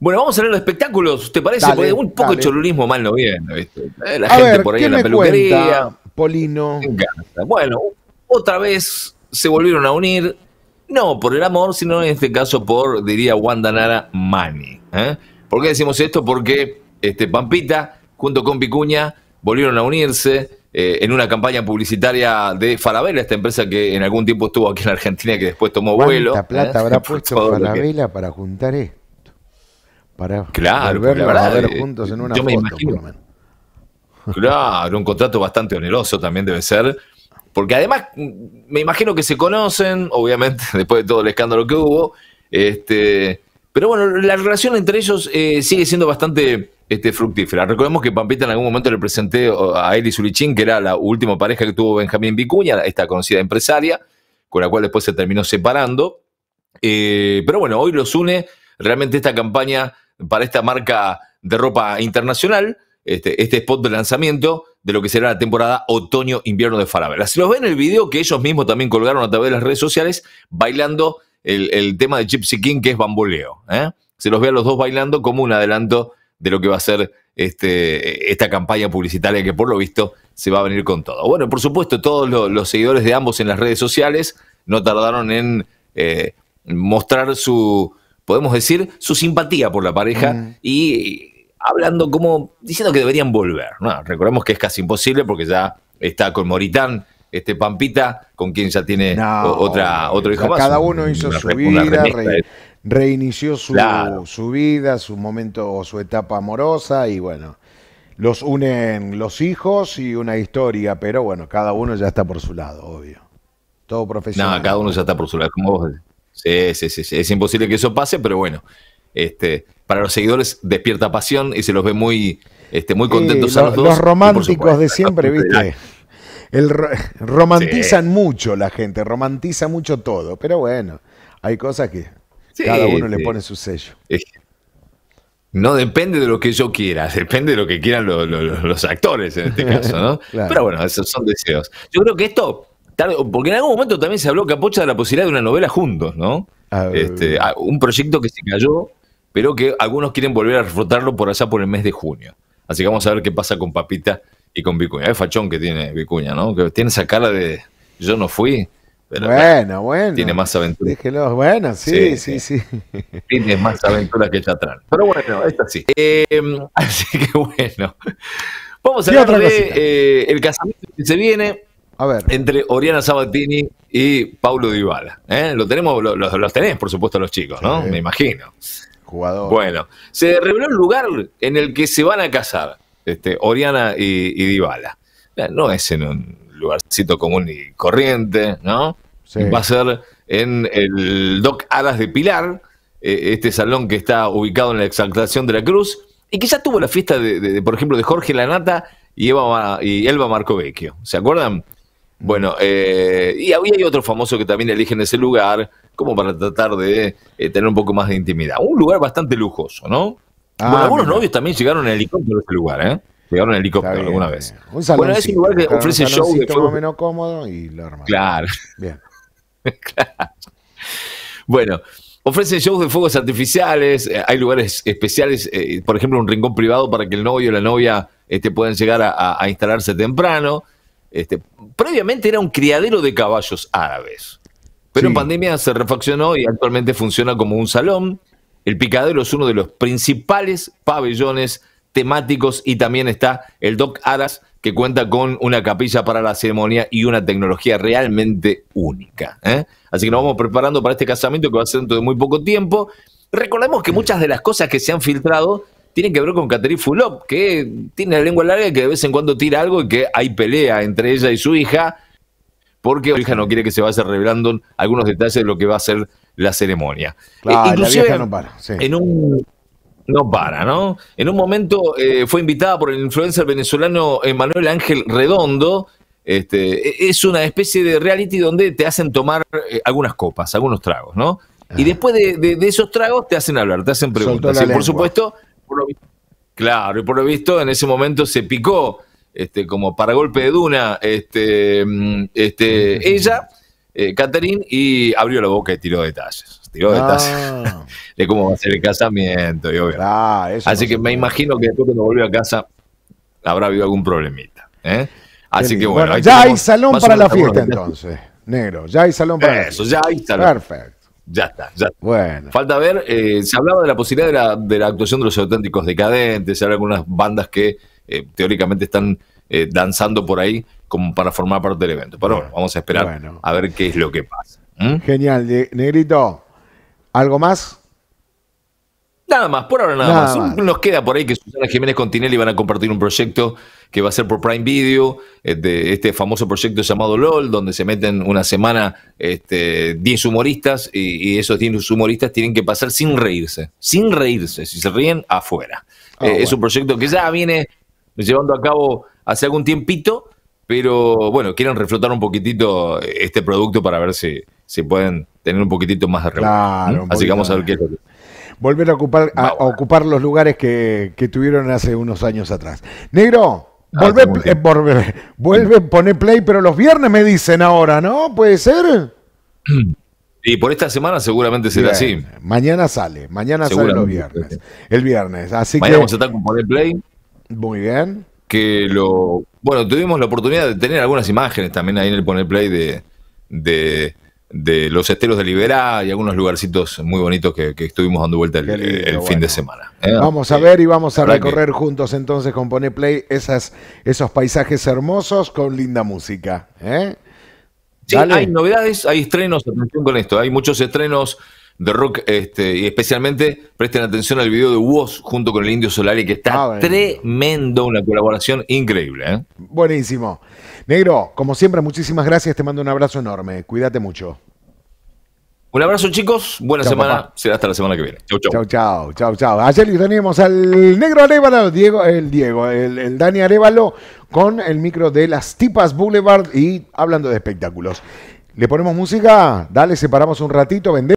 Bueno, vamos a ver los espectáculos, ¿te parece? un poco de cholulismo mal no viene, eh, La gente por ahí en la peluquería. Polino. Bueno, otra vez se volvieron a unir, no por el amor, sino en este caso por, diría Wanda Nara, Mani. ¿eh? ¿Por qué decimos esto? Porque este, Pampita, junto con Picuña, volvieron a unirse. Eh, en una campaña publicitaria de Farabella, esta empresa que en algún tiempo estuvo aquí en Argentina y que después tomó vuelo. plata habrá puesto Farabella para juntar esto? claro, Claro, un contrato bastante oneroso también debe ser. Porque además, me imagino que se conocen, obviamente, después de todo el escándalo que hubo. Este, pero bueno, la relación entre ellos eh, sigue siendo bastante este, fructífera. Recordemos que Pampita en algún momento le presenté a Eli Zulichín, que era la última pareja que tuvo Benjamín Vicuña, esta conocida empresaria, con la cual después se terminó separando. Eh, pero bueno, hoy los une realmente esta campaña para esta marca de ropa internacional, este, este spot de lanzamiento de lo que será la temporada otoño-invierno de Falabella. Si los ven el video que ellos mismos también colgaron a través de las redes sociales, bailando el, tema de Gypsy King, que es bamboleo. ¿eh? Se los ve a los dos bailando como un adelanto de lo que va a ser este, esta campaña publicitaria que por lo visto se va a venir con todo. Bueno, por supuesto, todos los, seguidores de ambos en las redes sociales no tardaron en eh, mostrar su, podemos decir, su simpatía por la pareja mm. y hablando como, diciendo que deberían volver. No, recordemos que es casi imposible porque ya está con Moritán, este Pampita, con quien ya tiene otra, otro hijo Cada uno hizo su vida, reinició su, su vida, su momento o su etapa amorosa y bueno. Los unen los hijos y una historia, pero bueno, cada uno ya está por su lado, obvio. Todo profesional. cada uno ya está por su lado, como vos decís Sí, sí, sí, Es imposible que eso pase, pero bueno. Este, para los seguidores despierta pasión y se los ve muy, este, muy contentos a los, dos. Los románticos de siempre, ¿viste? El romantizan mucho la gente, romantiza mucho todo, pero bueno, hay cosas que cada uno le pone su sello. No depende de lo que yo quiera, depende de lo que quieran los, actores en este caso, ¿no? Pero bueno, esos son deseos. Yo creo que esto porque en algún momento también se habló, Capocha, de la posibilidad de una novela juntos, ¿no? Ah, eh, este, eh. un proyecto que se cayó, pero que algunos quieren volver a reflotarlo por allá por el mes de junio. Así que vamos a ver qué pasa con Papita y con Vicuña. Es fachón que tiene Vicuña, ¿no? Que tiene esa cara de yo no fui. Pero bueno, bueno. Tiene más aventuras. Déjelo. Bueno, sí, sí, sí, Tiene más aventuras que Chatrán. Pero bueno, esta sí. Em, así que bueno. Vamos a hablar de eh, el casamiento que se viene ver. Entre Oriana Sabatini y Paulo Dybala. ¿eh? Lo tenemos, los lo, tenés, por supuesto, los chicos, ¿no? Me imagino. Jugador. Bueno, se reveló el lugar en el que se van a casar, este, Oriana y, y No es en un lugarcito común y corriente, ¿no? Va a ser en el Doc Alas de Pilar, eh, este salón que está ubicado en la exaltación de la Cruz, y que ya tuvo la fiesta, de, por ejemplo, de Jorge Lanata y, Eva, y Elba Marcovecchio. ¿Se acuerdan? Bueno, eh, y hay otro famoso que también eligen ese lugar como para tratar de eh, tener un poco más de intimidad. Un lugar bastante lujoso, ¿no? Ah, bueno, algunos novios también llegaron en helicóptero a ese lugar, ¿eh? Llegaron en helicóptero alguna vez. Un bueno, es un lugar que ofrece shows de fuego. menos cómodo y lo Claro. Bien. claro. Bueno, ofrece shows de fuegos artificiales, eh, hay lugares especiales, eh, por ejemplo, un rincón privado para que el novio y la novia este, puedan llegar a, instalarse temprano. Este, previamente era un criadero de caballos árabes, pero en pandemia se refaccionó y actualmente funciona como un salón. El picadero es uno de los principales pabellones temáticos y también está el Doc Aras, que cuenta con una capilla para la ceremonia y una tecnología realmente única. ¿eh? Así que nos vamos preparando para este casamiento que va a ser dentro de muy poco tiempo. Recordemos que muchas de las cosas que se han filtrado tiene que ver con Catherine Fulop, que tiene la lengua larga y que de vez en cuando tira algo y que hay pelea entre ella y su hija, porque su hija no quiere que se vaya revelando algunos detalles de lo que va a ser la ceremonia. Eh, claro, eh, no para, en un no para, ¿no? En un momento eh, fue invitada por el influencer venezolano Manuel Ángel Redondo. Este, e-, es una especie de reality donde te hacen tomar eh, algunas copas, algunos tragos, ¿no? Y ah. después de, esos tragos te hacen hablar, te hacen preguntas. Y por supuesto, Claro, y por lo visto en ese momento se picó, este, como para golpe de duna, este, mm, este, ella, eh, y abrió la boca y tiró detalles. Tiró ah. detalles de cómo va a ser el casamiento, ah, Así que me imagino que después cuando volvió a casa habrá habido algún problemita. ¿eh? Así que bueno. ya hay salón para la fiesta entonces, negro. Ya hay salón para Eso, ya Perfecto. Ya está, ya Bueno. Falta ver, eh, se hablaba de la posibilidad de la, actuación de los auténticos decadentes, Habrá algunas bandas que eh, teóricamente están eh, danzando por ahí como para formar parte del evento. Pero bueno, vamos a esperar a ver qué es lo que pasa. Genial, Negrito. ¿Algo más? Nada más, por ahora nada, más. Nos queda por ahí que Susana Jiménez Continelli van a compartir un proyecto que va a ser por Prime Video, este, este famoso proyecto llamado LOL, donde se meten una semana 10 este, humoristas y, esos 10 humoristas tienen que pasar sin reírse, sin reírse, si se ríen, afuera. Ah, eh, es un proyecto que ya viene llevando a cabo hace algún tiempito, pero bueno, quieren reflotar un poquitito eh, este producto para ver si, pueden tener un poquitito más de revuelo. ¿Mm? Así que vamos a ver qué es lo que volver a ocupar, ocupar los lugares que, que, tuvieron hace unos años atrás. Negro, Ah, vuelve a eh, eh, vuelve, pone play, pero los viernes me dicen ahora, ¿no? ¿Puede ser? Y por esta semana seguramente será así. Mañana sale, mañana sale los viernes. El viernes, así que... vamos a estar con Poner Play. Muy bien. Que lo... Bueno, tuvimos la oportunidad de tener algunas imágenes también ahí en el Poner Play de de los esteros de Liberá y algunos lugarcitos muy bonitos que, estuvimos dando vuelta el, fin de semana. ¿eh? Vamos a ver y vamos a recorrer juntos entonces con Pone Play esas, esos paisajes hermosos con linda música. ¿eh? Sí, hay novedades, hay estrenos, atención con esto, hay muchos estrenos de rock, este, y especialmente presten atención al video de Woz junto con el Indio Solari, que está ah, tremendo, una colaboración increíble. ¿eh? Buenísimo. Negro, como siempre, muchísimas gracias, te mando un abrazo enorme, cuídate mucho. Un abrazo, chicos. Buena semana. Será hasta la semana que viene. Chau, chau. Chau, chau, chau, chau. Ayer al negro Arevalo, Diego, el Diego, el, Dani Arevalo, con el micro de las Tipas Boulevard y hablando de espectáculos. Le ponemos música, dale, separamos un ratito, vendemos.